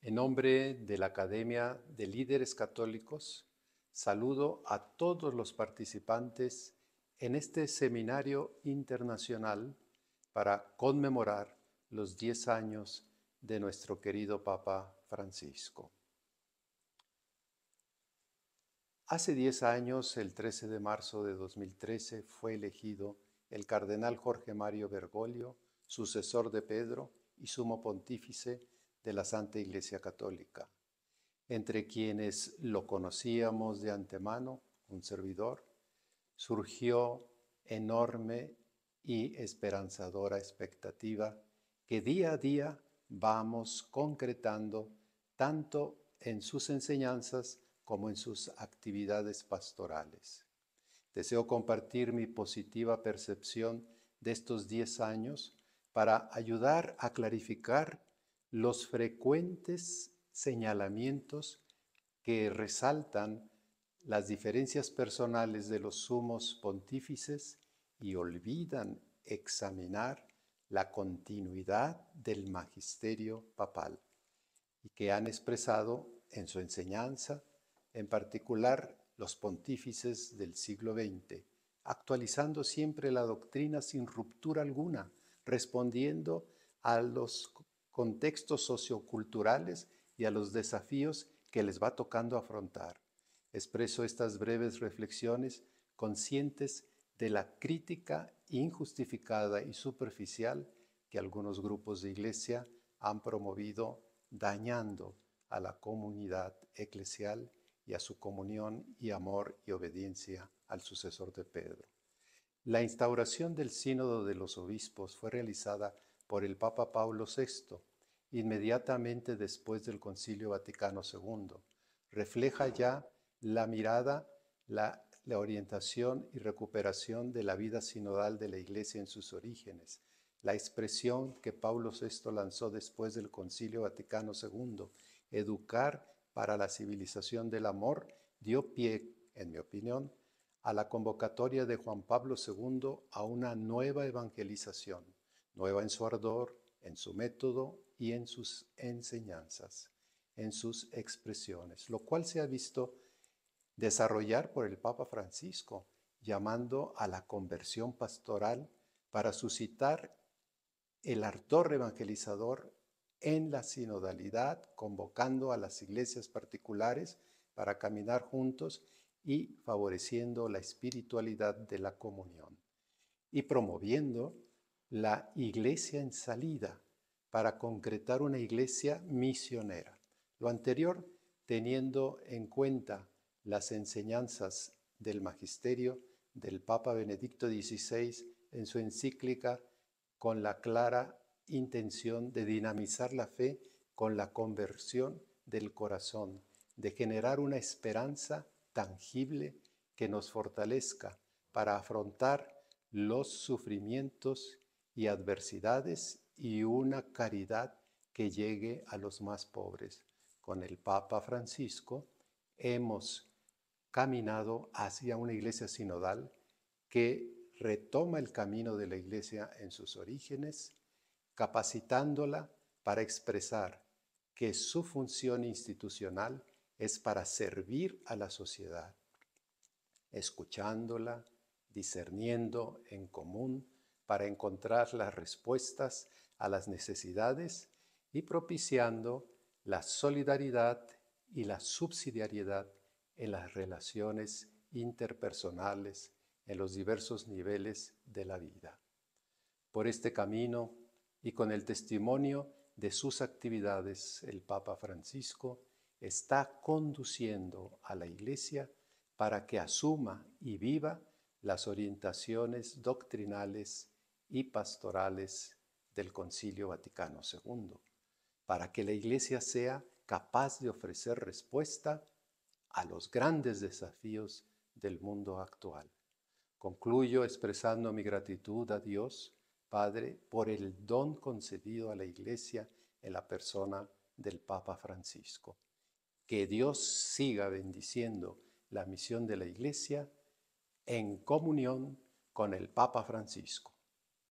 En nombre de la Academia de Líderes Católicos, saludo a todos los participantes en este seminario internacional para conmemorar los 10 años de nuestro querido Papa Francisco. Hace 10 años, el 13 de marzo de 2013, fue elegido el cardenal Jorge Mario Bergoglio, sucesor de Pedro y sumo pontífice la Santa Iglesia Católica. Entre quienes lo conocíamos de antemano, un servidor, surgió enorme y esperanzadora expectativa que día a día vamos concretando tanto en sus enseñanzas como en sus actividades pastorales. Deseo compartir mi positiva percepción de estos 10 años para ayudar a clarificar los frecuentes señalamientos que resaltan las diferencias personales de los sumos pontífices y olvidan examinar la continuidad del magisterio papal y que han expresado en su enseñanza, en particular los pontífices del siglo XX, actualizando siempre la doctrina sin ruptura alguna, respondiendo a los contextos socioculturales y a los desafíos que les va tocando afrontar. Expreso estas breves reflexiones conscientes de la crítica injustificada y superficial que algunos grupos de iglesia han promovido dañando a la comunidad eclesial y a su comunión y amor y obediencia al sucesor de Pedro. La instauración del sínodo de los obispos fue realizada por el Papa Pablo VI inmediatamente después del Concilio Vaticano II. Refleja ya la mirada, la, orientación y recuperación de la vida sinodal de la Iglesia en sus orígenes. La expresión que Pablo VI lanzó después del Concilio Vaticano II, educar para la civilización del amor, dio pie, en mi opinión, a la convocatoria de Juan Pablo II a una nueva evangelización nueva en su ardor, en su método y en sus enseñanzas, en sus expresiones, lo cual se ha visto desarrollar por el Papa Francisco, llamando a la conversión pastoral para suscitar el ardor evangelizador en la sinodalidad, convocando a las iglesias particulares para caminar juntos y favoreciendo la espiritualidad de la comunión y promoviendo la iglesia en salida para concretar una iglesia misionera. Lo anterior teniendo en cuenta las enseñanzas del magisterio del Papa Benedicto XVI en su encíclica con la clara intención de dinamizar la fe con la conversión del corazón, de generar una esperanza tangible que nos fortalezca para afrontar los sufrimientos y adversidades y una caridad que llegue a los más pobres. Con el Papa Francisco hemos caminado hacia una iglesia sinodal que retoma el camino de la iglesia en sus orígenes, capacitándola para expresar que su función institucional es para servir a la sociedad, escuchándola, discerniendo en común para encontrar las respuestas a las necesidades y propiciando la solidaridad y la subsidiariedad en las relaciones interpersonales en los diversos niveles de la vida. Por este camino y con el testimonio de sus actividades, el Papa Francisco está conduciendo a la Iglesia para que asuma y viva las orientaciones doctrinales y pastorales del Concilio Vaticano II, para que la Iglesia sea capaz de ofrecer respuesta a los grandes desafíos del mundo actual. Concluyo expresando mi gratitud a Dios, Padre, por el don concedido a la Iglesia en la persona del Papa Francisco. Que Dios siga bendiciendo la misión de la Iglesia en comunión con el Papa Francisco.